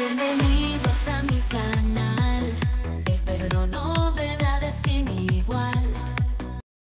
Bienvenidos a mi canal, pero sin igual.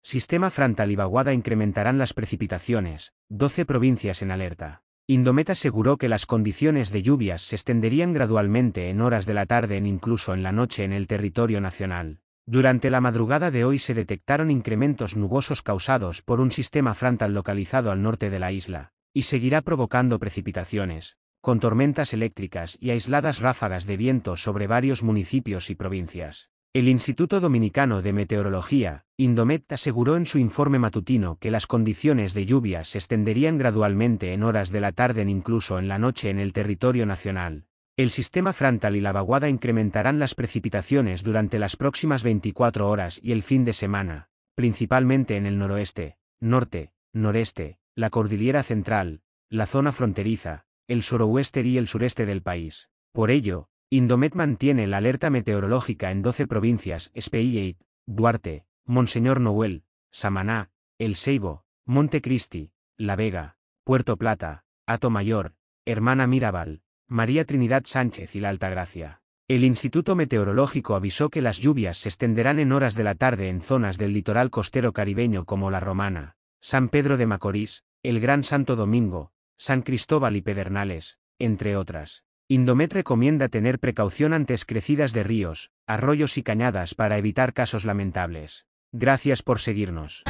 Sistema frontal y Vaguada incrementarán las precipitaciones, 12 provincias en alerta. Indometa aseguró que las condiciones de lluvias se extenderían gradualmente en horas de la tarde e incluso en la noche en el territorio nacional. Durante la madrugada de hoy se detectaron incrementos nubosos causados por un sistema frontal localizado al norte de la isla, y seguirá provocando precipitaciones, con tormentas eléctricas y aisladas ráfagas de viento sobre varios municipios y provincias. El Instituto Dominicano de Meteorología, Indomet, aseguró en su informe matutino que las condiciones de lluvia se extenderían gradualmente en horas de la tarde e incluso en la noche en el territorio nacional. El sistema frontal y la vaguada incrementarán las precipitaciones durante las próximas 24 horas y el fin de semana, principalmente en el noroeste, norte, noreste, la cordillera central, la zona fronteriza, el suroeste y el sureste del país. Por ello, Indomet mantiene la alerta meteorológica en 12 provincias, Speyate, Duarte, Monseñor Noel, Samaná, El Seibo, Montecristi, La Vega, Puerto Plata, Ato Mayor, Hermana Mirabal, María Trinidad Sánchez y la Altagracia. El Instituto Meteorológico avisó que las lluvias se extenderán en horas de la tarde en zonas del litoral costero caribeño como La Romana, San Pedro de Macorís, el Gran Santo Domingo, San Cristóbal y Pedernales, entre otras. Indomet recomienda tener precaución antes crecidas de ríos, arroyos y cañadas para evitar casos lamentables. Gracias por seguirnos.